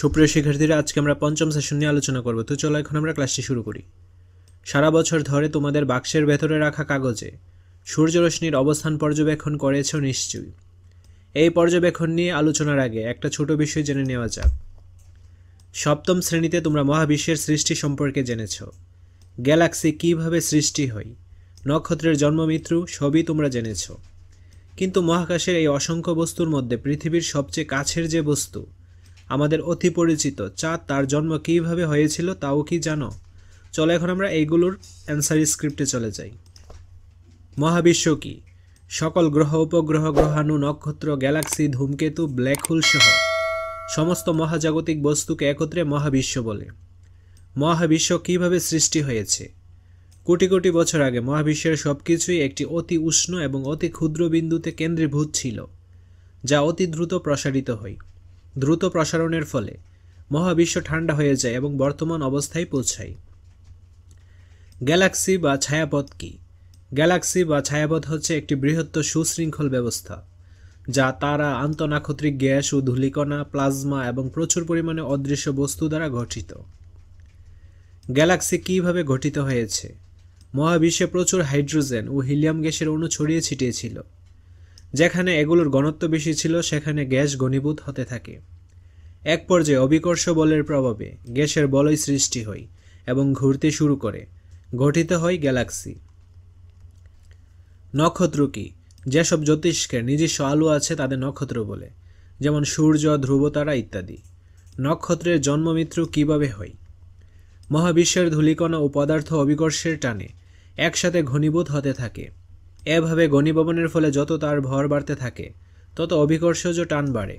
সুপ্রিয় শিক্ষার্থীরা আজকে আমরা পঞ্চম সেশন নিয়ে আলোচনা করব তো চলো এখন আমরা ক্লাসটি শুরু করি সারা বছর ধরে তোমাদের বাক্সের ভেতরে রাখা কাগজে সূর্যরশ্মির অবস্থান পর্যবেক্ষণ করেছ নিশ্চয়ই এই পর্যবেক্ষণ নিয়ে আলোচনার আগে একটা ছোট বিষয় জেনে নেওয়া যাক সপ্তম শ্রেণীতে তোমরা মহাবিশ্বের সৃষ্টি সম্পর্কে জেনেছ গ্যালাক্সি কিভাবে সৃষ্টি হয় নক্ষত্রের জন্মমিত্রু সবই তোমরা জেনেছ কিন্তু মহাকাশের এই অসংখ্য বস্তুর মধ্যে পৃথিবীর সবচেয়ে কাছের যে বস্তু আমাদের অতি পরিচিত চাঁদ তার জন্ম কীভাবে হয়েছিল তাও কি জানো চলো এখন আমরা এইগুলোর অ্যান্সার স্ক্রিপ্টে চলে যাই মহাবিশ্ব কি সকল গ্রহ উপগ্রহ গ্রহাণু নক্ষত্র গ্যালাক্সি ধূমকেতু ব্ল্যাক হোল সহ সমস্ত মহাজাগতিক বস্তুকে একত্রে মহাবিশ্ব বলে মহাবিশ্ব কিভাবে সৃষ্টি হয়েছে কোটি কোটি বছর আগে মহাবিশ্বের সব কিছুই একটি অতি উষ্ণ এবং অতি ক্ষুদ্র বিন্দুতে কেন্দ্রীভূত ছিল যা অতি দ্রুত প্রসারিত হয় দ্রুত প্রসারণের ফলে মহাবিশ্ব ঠান্ডা হয়ে যায় এবং বর্তমান অবস্থায় পৌঁছায় গ্যালাক্সি বা ছায়াপথ কি গ্যালাক্সি বা ছায়াপথ হচ্ছে একটি বৃহত্তর সুশৃঙ্খল ব্যবস্থা যা তারা আন্তনাক্ষত্রিক গ্যাস ও ধূলিকণা প্লাজমা এবং প্রচুর পরিমাণে অদৃশ্য বস্তু দ্বারা গঠিত গ্যালাক্সি কিভাবে গঠিত হয়েছে মহাবিশ্বে প্রচুর হাইড্রোজেন ও হিলিয়াম গ্যাসের অণু ছড়িয়ে ছিটিয়েছিল যেখানে এগুলোর ঘনত্ব বেশি ছিল সেখানে গ্যাস ঘনীভূত হতে থাকে এক পর্যায়ে অবিকর্ষ বলের প্রভাবে গ্যাসের বলই সৃষ্টি হয় এবং ঘুরতে শুরু করে গঠিত হয় গ্যালাক্সি নক্ষত্র কি যেসব জ্যোতিষ্কের নিজস্ব আলো আছে তাদের নক্ষত্র বলে যেমন সূর্য ধ্রুবতারা ইত্যাদি নক্ষত্রের জন্মমিত্র কিভাবে হয় মহাবিশ্বের ধূলিকণা ও পদার্থ অবিকর্ষের টানে একসাথে ঘনীভূত হতে থাকে এভাবে গণিভবনের ফলে যত তার ভর বাড়তে থাকে তত অভিকর্ষজ টান বাড়ে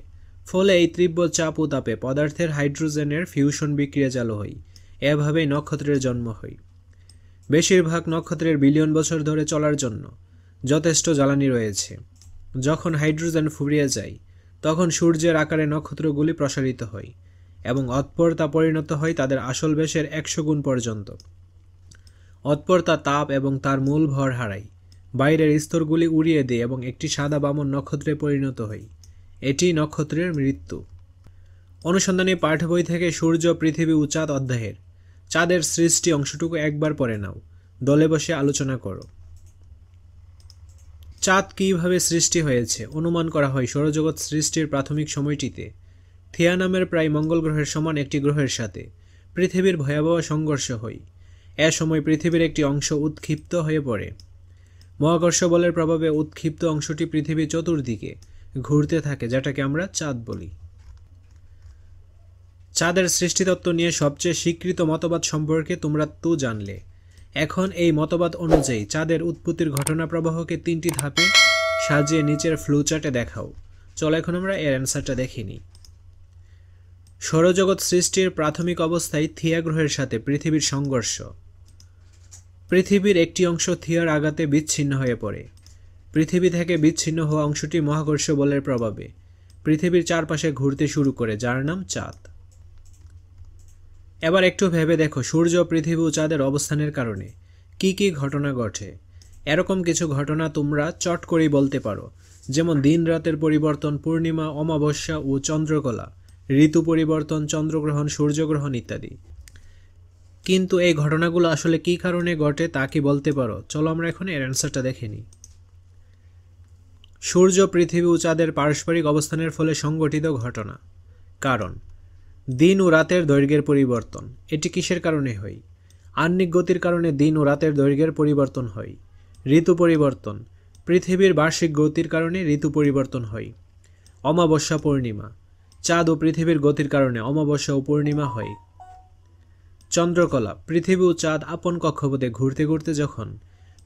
ফলে এই তীব্র চাপ ও তাপে পদার্থের হাইড্রোজেনের ফিউশন বিক্রিয়া চালু হয় এভাবেই নক্ষত্রের জন্ম হয় বেশিরভাগ নক্ষত্রের বিলিয়ন বছর ধরে চলার জন্য যথেষ্ট জ্বালানি রয়েছে যখন হাইড্রোজেন ফুরিয়ে যায় তখন সূর্যের আকারে নক্ষত্রগুলি প্রসারিত হয় এবং অৎপর তা পরিণত হয় তাদের আসল বেশের একশো গুণ পর্যন্ত অৎপর তা তাপ এবং তার মূল ভর হারায় বাইরের স্তরগুলি উড়িয়ে দেয় এবং একটি সাদা বামন নক্ষত্রে পরিণত হই এটি নক্ষত্রের মৃত্যু অনুসন্ধানী পাঠ বই থেকে সূর্য পৃথিবী উচাঁদ অধ্যায়ের চাঁদের সৃষ্টি অংশটুকু একবার পড়ে নাও দলে বসে আলোচনা করো চাঁদ কীভাবে সৃষ্টি হয়েছে অনুমান করা হয় সৌরজগৎ সৃষ্টির প্রাথমিক সময়টিতে থিয়া নামের প্রায় মঙ্গল গ্রহের সমান একটি গ্রহের সাথে পৃথিবীর ভয়াবহ সংঘর্ষ হয় এ সময় পৃথিবীর একটি অংশ উৎক্ষিপ্ত হয়ে পড়ে মহাকর্ষ বলের প্রভাবে উৎক্ষিপ্ত অংশটি পৃথিবীর চতুর্দিকে ঘুরতে থাকে যেটাকে আমরা চাঁদ বলি চাঁদের সৃষ্টিতত্ত্ব নিয়ে সবচেয়ে স্বীকৃত মতবাদ সম্পর্কে তোমরা তো জানলে এখন এই মতবাদ অনুযায়ী চাঁদের উৎপত্তির ঘটনা প্রবাহকে তিনটি ধাপে সাজিয়ে নিচের চার্টে দেখাও চলো এখন আমরা এর অ্যান্সারটা দেখিনি সৌরজগৎ সৃষ্টির প্রাথমিক অবস্থায় থিয়া গ্রহের সাথে পৃথিবীর সংঘর্ষ পৃথিবীর একটি অংশ থিয়ার আঘাতে বিচ্ছিন্ন হয়ে পড়ে পৃথিবী থেকে বিচ্ছিন্ন হওয়া অংশটি মহাকর্ষ বলের প্রভাবে পৃথিবীর চারপাশে ঘুরতে শুরু করে যার নাম চাঁদ এবার একটু ভেবে দেখো সূর্য পৃথিবী ও চাঁদের অবস্থানের কারণে কি কি ঘটনা ঘটে এরকম কিছু ঘটনা তোমরা চট করেই বলতে পারো যেমন দিন রাতের পরিবর্তন পূর্ণিমা অমাবস্যা ও চন্দ্রকলা ঋতু পরিবর্তন চন্দ্রগ্রহণ সূর্যগ্রহণ ইত্যাদি কিন্তু এই ঘটনাগুলো আসলে কি কারণে ঘটে তা কি বলতে পারো চলো আমরা এখন এর অ্যান্সারটা দেখে নিই সূর্য পৃথিবী ও চাঁদের পারস্পরিক অবস্থানের ফলে সংগঠিত ঘটনা কারণ দিন ও রাতের দৈর্ঘ্যের পরিবর্তন এটি কিসের কারণে হয় আহ্নিক গতির কারণে দিন ও রাতের দৈর্ঘ্যের পরিবর্তন হয় ঋতু পরিবর্তন পৃথিবীর বার্ষিক গতির কারণে ঋতু পরিবর্তন হয় অমাবস্যা পূর্ণিমা চাঁদ ও পৃথিবীর গতির কারণে অমাবস্যা ও পূর্ণিমা হয় চন্দ্রকলা পৃথিবী ও চাঁদ আপন কক্ষপথে ঘুরতে ঘুরতে যখন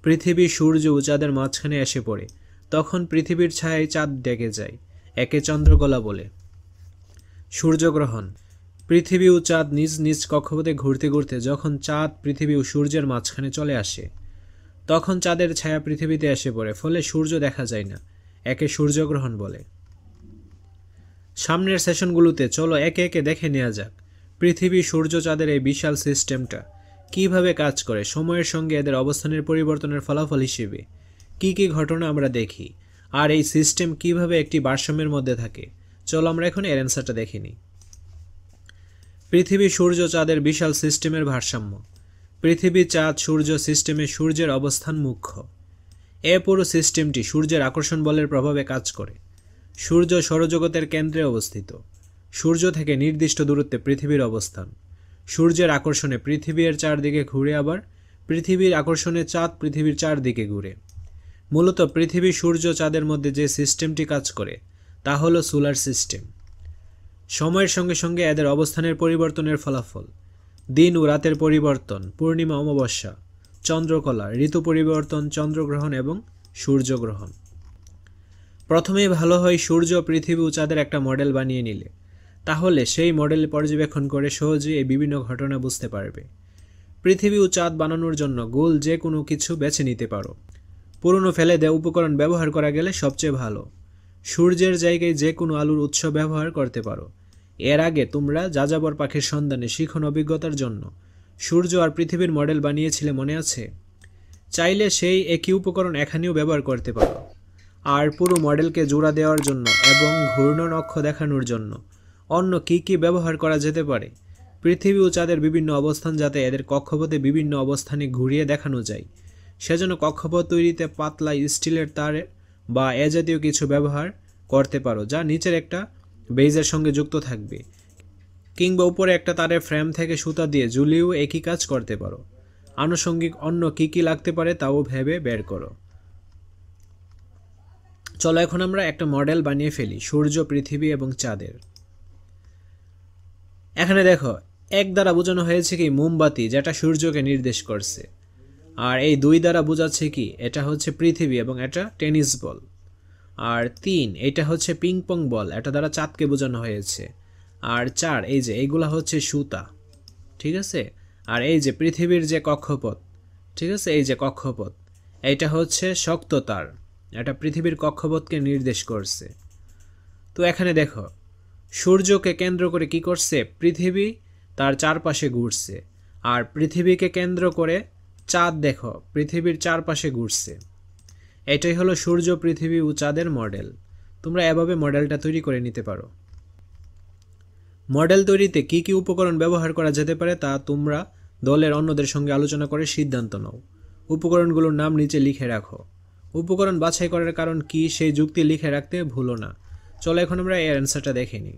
পৃথিবী সূর্য ও চাঁদের মাঝখানে এসে পড়ে তখন পৃথিবীর ছায়ায় চাঁদ ডেকে যায় একে চন্দ্রকলা বলে সূর্যগ্রহণ পৃথিবী ও চাঁদ নিজ নিজ কক্ষপথে ঘুরতে ঘুরতে যখন চাঁদ পৃথিবী ও সূর্যের মাঝখানে চলে আসে তখন চাঁদের ছায়া পৃথিবীতে এসে পড়ে ফলে সূর্য দেখা যায় না একে সূর্যগ্রহণ বলে সামনের সেশনগুলোতে চলো একে একে দেখে নেওয়া যাক পৃথিবী সূর্য চাঁদের এই বিশাল সিস্টেমটা কিভাবে কাজ করে সময়ের সঙ্গে এদের অবস্থানের পরিবর্তনের ফলাফল হিসেবে কি কি ঘটনা আমরা দেখি আর এই সিস্টেম কিভাবে একটি ভারসাম্যের মধ্যে থাকে চলো আমরা এখন এর অ্যান্সারটা দেখে নিই পৃথিবী সূর্য চাঁদের বিশাল সিস্টেমের ভারসাম্য পৃথিবী চাঁদ সূর্য সিস্টেমে সূর্যের অবস্থান মুখ্য এ পুরো সিস্টেমটি সূর্যের আকর্ষণ বলের প্রভাবে কাজ করে সূর্য সৌরজগতের কেন্দ্রে অবস্থিত সূর্য থেকে নির্দিষ্ট দূরত্বে পৃথিবীর অবস্থান সূর্যের আকর্ষণে পৃথিবীর চারদিকে ঘুরে আবার পৃথিবীর আকর্ষণে চাঁদ পৃথিবীর চারদিকে ঘুরে মূলত পৃথিবী সূর্য চাঁদের মধ্যে যে সিস্টেমটি কাজ করে তা হল সোলার সিস্টেম সময়ের সঙ্গে সঙ্গে এদের অবস্থানের পরিবর্তনের ফলাফল দিন ও রাতের পরিবর্তন পূর্ণিমা অমাবস্যা চন্দ্রকলা ঋতু পরিবর্তন চন্দ্রগ্রহণ এবং সূর্যগ্রহণ প্রথমেই ভালো হয় সূর্য পৃথিবী ও চাঁদের একটা মডেল বানিয়ে নিলে তাহলে সেই মডেল পর্যবেক্ষণ করে সহজে এই বিভিন্ন ঘটনা বুঝতে পারবে পৃথিবী ও চাঁদ বানানোর জন্য গোল যে কোনো কিছু বেছে নিতে পারো পুরনো ফেলে দেওয়া উপকরণ ব্যবহার করা গেলে সবচেয়ে ভালো সূর্যের জায়গায় যে কোনো আলুর উৎস ব্যবহার করতে পারো এর আগে তোমরা যাযাবর পাখির সন্ধানে শিখন অভিজ্ঞতার জন্য সূর্য আর পৃথিবীর মডেল বানিয়েছিলে মনে আছে চাইলে সেই একই উপকরণ এখানেও ব্যবহার করতে পারো আর পুরো মডেলকে জোড়া দেওয়ার জন্য এবং ঘূর্ণন অক্ষ দেখানোর জন্য অন্য কি কি ব্যবহার করা যেতে পারে পৃথিবী ও চাঁদের বিভিন্ন অবস্থান যাতে এদের কক্ষপথে বিভিন্ন অবস্থানে ঘুরিয়ে দেখানো যায় সেজন্য কক্ষপথ তৈরিতে পাতলা স্টিলের তার বা এ জাতীয় কিছু ব্যবহার করতে পারো যা নিচের একটা বেইজের সঙ্গে যুক্ত থাকবে কিংবা উপরে একটা তারের ফ্রেম থেকে সুতা দিয়ে ঝুলিয়েও একই কাজ করতে পারো আনুষঙ্গিক অন্য কী কী লাগতে পারে তাও ভেবে বের করো চলো এখন আমরা একটা মডেল বানিয়ে ফেলি সূর্য পৃথিবী এবং চাঁদের এখানে দেখো এক দ্বারা বোঝানো হয়েছে কি মোমবাতি যেটা সূর্যকে নির্দেশ করছে আর এই দুই দ্বারা বোঝাচ্ছে কি এটা হচ্ছে পৃথিবী এবং এটা টেনিস বল আর তিন এটা হচ্ছে পিং পং বল এটা দ্বারা চাঁদকে বোঝানো হয়েছে আর চার এই যে এইগুলা হচ্ছে সুতা ঠিক আছে আর এই যে পৃথিবীর যে কক্ষপথ ঠিক আছে এই যে কক্ষপথ এইটা হচ্ছে শক্ততার এটা পৃথিবীর কক্ষপথকে নির্দেশ করছে তো এখানে দেখো সূর্যকে কেন্দ্র করে কি করছে পৃথিবী তার চারপাশে ঘুরছে আর পৃথিবীকে কেন্দ্র করে চাঁদ দেখো পৃথিবীর চারপাশে ঘুরছে এটাই হলো সূর্য পৃথিবী ও চাঁদের মডেল তোমরা এভাবে মডেলটা তৈরি করে নিতে পারো মডেল তৈরিতে কি কি উপকরণ ব্যবহার করা যেতে পারে তা তোমরা দলের অন্যদের সঙ্গে আলোচনা করে সিদ্ধান্ত নাও উপকরণগুলোর নাম নিচে লিখে রাখো উপকরণ বাছাই করার কারণ কি সেই যুক্তি লিখে রাখতে ভুলো না চলো এখন আমরা এর অ্যান্সারটা দেখে নিই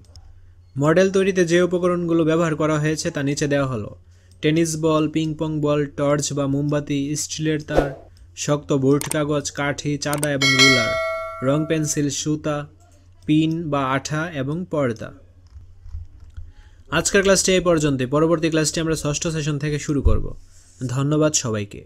মডেল তৈরিতে যে উপকরণগুলো ব্যবহার করা হয়েছে তা নিচে দেওয়া হলো tennis ball ping pong ball torch বা মোমবাতি স্টিলের তার শক্ত বোর্ড কাগজ কাঠি চাঁদা এবং রুলার রং পেন্সিল সুতা পিন বা আঠা এবং পর্দা আজকের ক্লাসটি এই পর্যন্ত পরবর্তী ক্লাসটি আমরা ষষ্ঠ সেশন থেকে শুরু করব ধন্যবাদ সবাইকে